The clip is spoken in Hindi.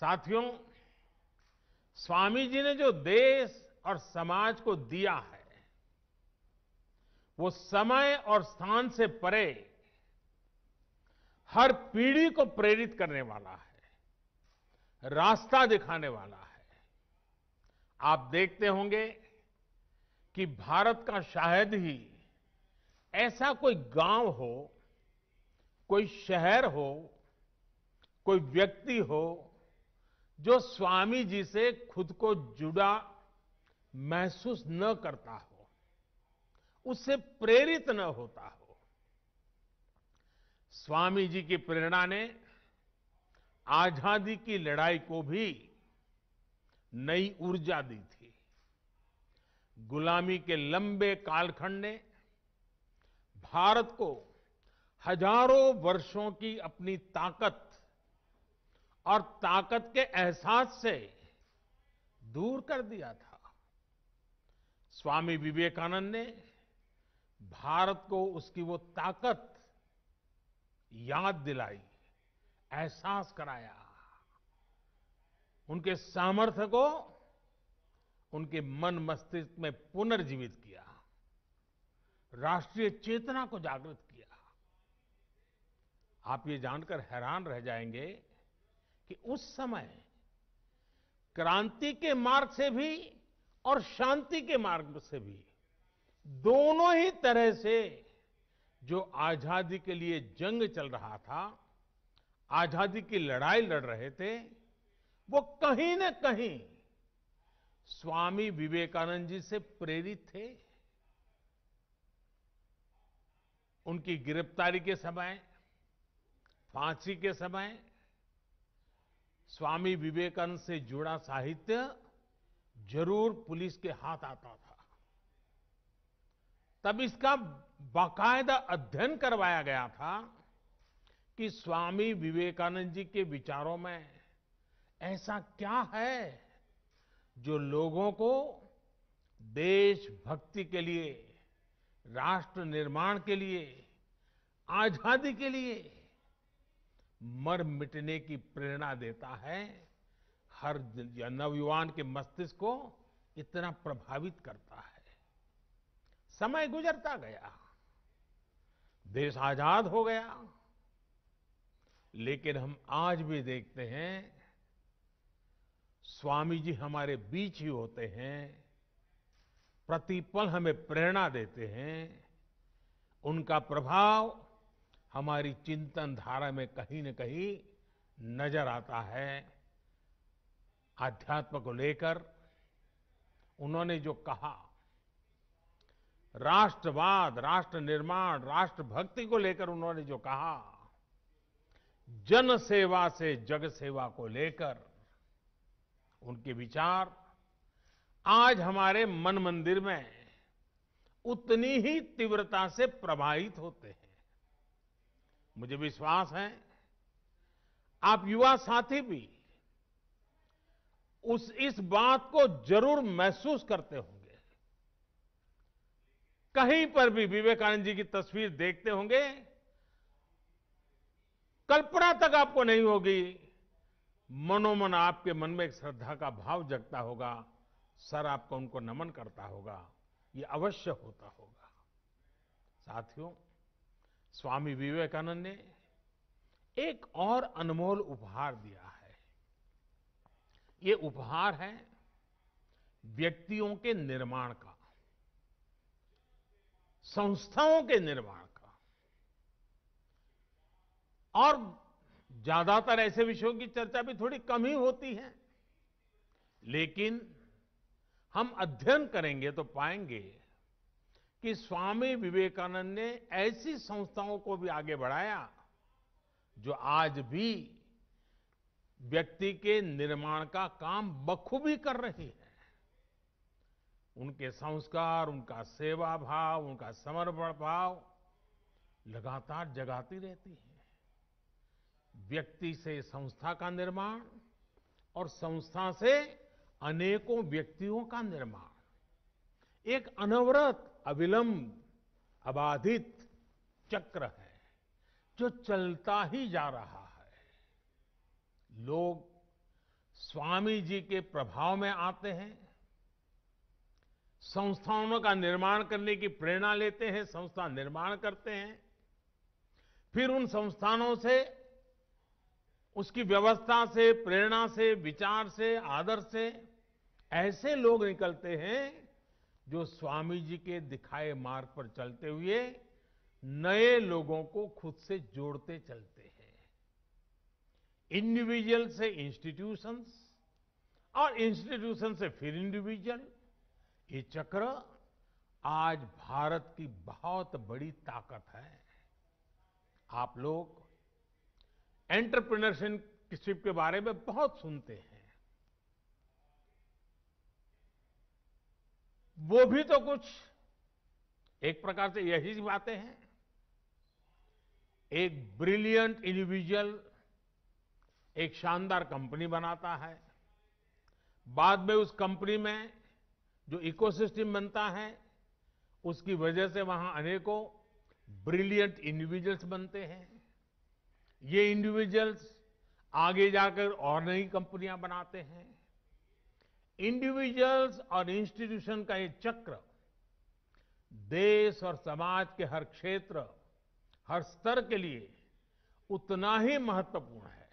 साथियों स्वामी जी ने जो देश और समाज को दिया है वो समय और स्थान से परे हर पीढ़ी को प्रेरित करने वाला है रास्ता दिखाने वाला है आप देखते होंगे कि भारत का शायद ही ऐसा कोई गांव हो कोई शहर हो कोई व्यक्ति हो जो स्वामी जी से खुद को जुड़ा महसूस न करता हो उससे प्रेरित न होता हो स्वामी जी की प्रेरणा ने आजादी की लड़ाई को भी नई ऊर्जा दी थी गुलामी के लंबे कालखंड ने भारत को हजारों वर्षों की अपनी ताकत और ताकत के एहसास से दूर कर दिया था स्वामी विवेकानंद ने भारत को उसकी वो ताकत याद दिलाई एहसास कराया उनके सामर्थ्य को उनके मन मस्तिष्क में पुनर्जीवित किया राष्ट्रीय चेतना को जागृत किया आप ये जानकर हैरान रह जाएंगे कि उस समय क्रांति के मार्ग से भी और शांति के मार्ग से भी दोनों ही तरह से जो आजादी के लिए जंग चल रहा था आजादी की लड़ाई लड़ रहे थे वो कहीं न कहीं स्वामी विवेकानंद जी से प्रेरित थे उनकी गिरफ्तारी के समय फांसी के समय स्वामी विवेकानंद से जुड़ा साहित्य जरूर पुलिस के हाथ आता था तब इसका बाकायदा अध्ययन करवाया गया था कि स्वामी विवेकानंद जी के विचारों में ऐसा क्या है जो लोगों को देशभक्ति के लिए राष्ट्र निर्माण के लिए आजादी के लिए मर मिटने की प्रेरणा देता है हर नवयुवान के मस्तिष्क को इतना प्रभावित करता है समय गुजरता गया देश आजाद हो गया लेकिन हम आज भी देखते हैं स्वामी जी हमारे बीच ही होते हैं प्रतिपल हमें प्रेरणा देते हैं उनका प्रभाव हमारी चिंतन धारा में कहीं न कहीं नजर आता है आध्यात्म को लेकर उन्होंने जो कहा राष्ट्रवाद राष्ट्र निर्माण राष्ट्र भक्ति को लेकर उन्होंने जो कहा जन सेवा से जग सेवा को लेकर उनके विचार आज हमारे मन मंदिर में उतनी ही तीव्रता से प्रभावित होते हैं मुझे विश्वास है आप युवा साथी भी उस इस बात को जरूर महसूस करते होंगे कहीं पर भी विवेकानंद जी की तस्वीर देखते होंगे कल्पना तक आपको नहीं होगी मनोमन आपके मन में एक श्रद्धा का भाव जगता होगा सर आपको उनको नमन करता होगा ये अवश्य होता होगा साथियों स्वामी विवेकानंद ने एक और अनमोल उपहार दिया है ये उपहार है व्यक्तियों के निर्माण का संस्थाओं के निर्माण का और ज्यादातर ऐसे विषयों की चर्चा भी थोड़ी कम ही होती है लेकिन हम अध्ययन करेंगे तो पाएंगे कि स्वामी विवेकानंद ने ऐसी संस्थाओं को भी आगे बढ़ाया जो आज भी व्यक्ति के निर्माण का काम बखूबी कर रही है उनके संस्कार उनका सेवा भाव उनका समर्पण भाव लगातार जगाती रहती है व्यक्ति से संस्था का निर्माण और संस्था से अनेकों व्यक्तियों का निर्माण एक अनवरत अविलंब अबाधित चक्र है जो चलता ही जा रहा है लोग स्वामी जी के प्रभाव में आते हैं संस्थानों का निर्माण करने की प्रेरणा लेते हैं संस्था निर्माण करते हैं फिर उन संस्थानों से उसकी व्यवस्था से प्रेरणा से विचार से आदर्श से ऐसे लोग निकलते हैं जो स्वामी जी के दिखाए मार्ग पर चलते हुए नए लोगों को खुद से जोड़ते चलते हैं इंडिविजुअल से इंस्टीट्यूशंस और इंस्टीट्यूशन से फिर इंडिविजुअल ये चक्र आज भारत की बहुत बड़ी ताकत है आप लोग एंटरप्रेन्योरशिप के बारे में बहुत सुनते हैं वो भी तो कुछ एक प्रकार से यही बातें हैं एक ब्रिलियंट इंडिविजुअल एक शानदार कंपनी बनाता है बाद में उस कंपनी में जो इकोसिस्टम बनता है उसकी वजह से वहां अनेकों ब्रिलियंट इंडिविजुअल्स बनते हैं ये इंडिविजुअल्स आगे जाकर और नई कंपनियां बनाते हैं इंडिविजुअल्स और इंस्टीट्यूशन का ये चक्र देश और समाज के हर क्षेत्र हर स्तर के लिए उतना ही महत्वपूर्ण है